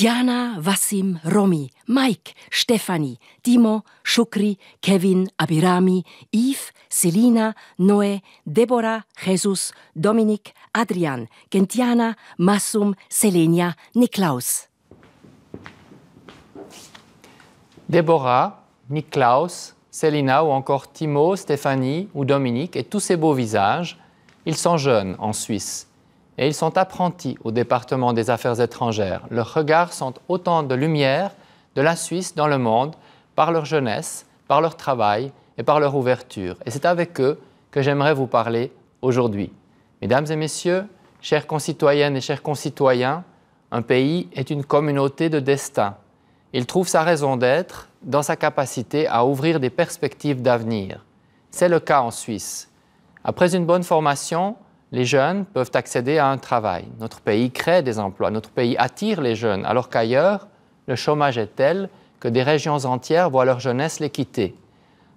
Diana, Wassim, Romy, Mike, Stefanie, Timo, Shukri, Kevin, Abirami, Yves, Selina, Noé, Débora, Jesus, Dominique, Adrian, Kentiana, Massum, Selenia, Niklaus. Débora, Niklaus, Selina ou encore Timo, Stéphanie ou Dominique et tous ces beaux visages, ils sont jeunes en Suisse et ils sont apprentis au département des affaires étrangères. Leurs regards sont autant de lumière de la Suisse dans le monde par leur jeunesse, par leur travail et par leur ouverture. Et c'est avec eux que j'aimerais vous parler aujourd'hui. Mesdames et messieurs, chères concitoyennes et chers concitoyens, un pays est une communauté de destin. Il trouve sa raison d'être dans sa capacité à ouvrir des perspectives d'avenir. C'est le cas en Suisse. Après une bonne formation, les jeunes peuvent accéder à un travail. Notre pays crée des emplois, notre pays attire les jeunes, alors qu'ailleurs, le chômage est tel que des régions entières voient leur jeunesse les quitter.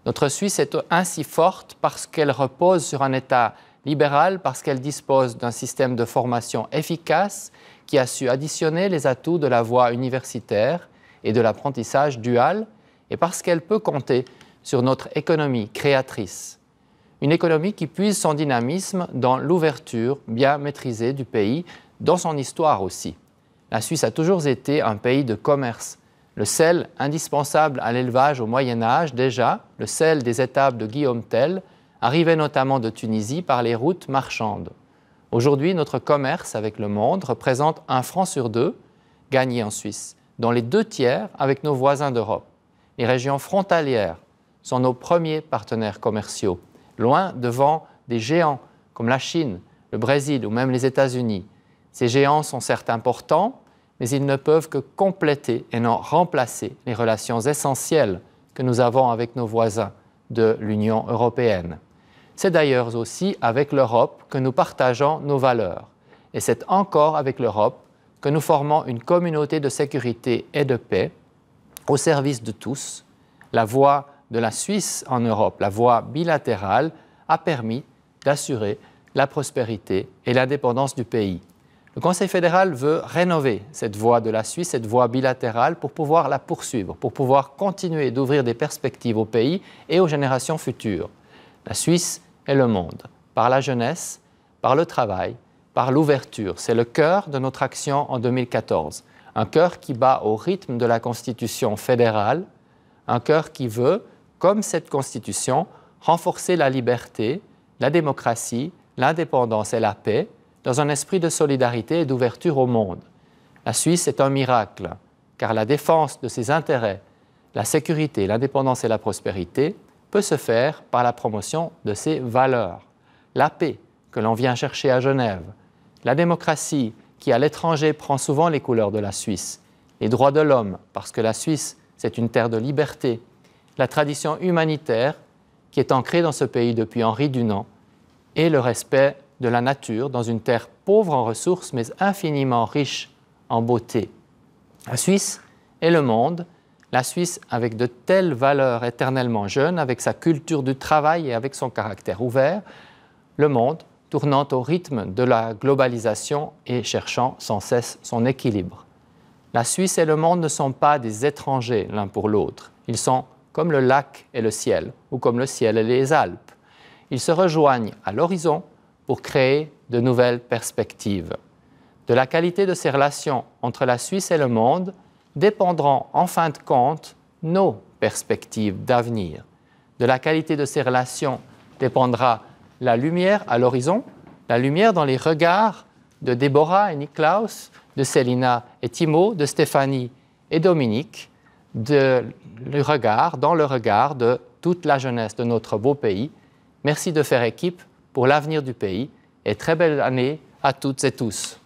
Notre Suisse est ainsi forte parce qu'elle repose sur un État libéral, parce qu'elle dispose d'un système de formation efficace qui a su additionner les atouts de la voie universitaire et de l'apprentissage dual, et parce qu'elle peut compter sur notre économie créatrice une économie qui puise son dynamisme dans l'ouverture bien maîtrisée du pays, dans son histoire aussi. La Suisse a toujours été un pays de commerce. Le sel, indispensable à l'élevage au Moyen Âge déjà, le sel des étables de Guillaume Tell, arrivait notamment de Tunisie par les routes marchandes. Aujourd'hui, notre commerce avec le monde représente un franc sur deux gagné en Suisse, dont les deux tiers avec nos voisins d'Europe. Les régions frontalières sont nos premiers partenaires commerciaux loin devant des géants comme la Chine, le Brésil ou même les États-Unis. Ces géants sont certes importants, mais ils ne peuvent que compléter et non remplacer les relations essentielles que nous avons avec nos voisins de l'Union européenne. C'est d'ailleurs aussi avec l'Europe que nous partageons nos valeurs, et c'est encore avec l'Europe que nous formons une communauté de sécurité et de paix au service de tous, la voie de la Suisse en Europe, la voie bilatérale, a permis d'assurer la prospérité et l'indépendance du pays. Le Conseil fédéral veut rénover cette voie de la Suisse, cette voie bilatérale, pour pouvoir la poursuivre, pour pouvoir continuer d'ouvrir des perspectives au pays et aux générations futures. La Suisse est le monde, par la jeunesse, par le travail, par l'ouverture. C'est le cœur de notre action en 2014. Un cœur qui bat au rythme de la Constitution fédérale, un cœur qui veut comme cette Constitution, renforcer la liberté, la démocratie, l'indépendance et la paix dans un esprit de solidarité et d'ouverture au monde. La Suisse est un miracle, car la défense de ses intérêts, la sécurité, l'indépendance et la prospérité peut se faire par la promotion de ses valeurs. La paix que l'on vient chercher à Genève, la démocratie qui à l'étranger prend souvent les couleurs de la Suisse, les droits de l'homme parce que la Suisse c'est une terre de liberté la tradition humanitaire qui est ancrée dans ce pays depuis Henri Dunant et le respect de la nature dans une terre pauvre en ressources mais infiniment riche en beauté. La Suisse et le monde, la Suisse avec de telles valeurs éternellement jeunes, avec sa culture du travail et avec son caractère ouvert, le monde tournant au rythme de la globalisation et cherchant sans cesse son équilibre. La Suisse et le monde ne sont pas des étrangers l'un pour l'autre, ils sont comme le lac et le ciel, ou comme le ciel et les Alpes. Ils se rejoignent à l'horizon pour créer de nouvelles perspectives. De la qualité de ces relations entre la Suisse et le monde dépendront en fin de compte nos perspectives d'avenir. De la qualité de ces relations dépendra la lumière à l'horizon, la lumière dans les regards de Déborah et Niklaus, de Célina et Timo, de Stéphanie et Dominique, de le regard, dans le regard de toute la jeunesse de notre beau pays. Merci de faire équipe pour l'avenir du pays et très belle année à toutes et tous.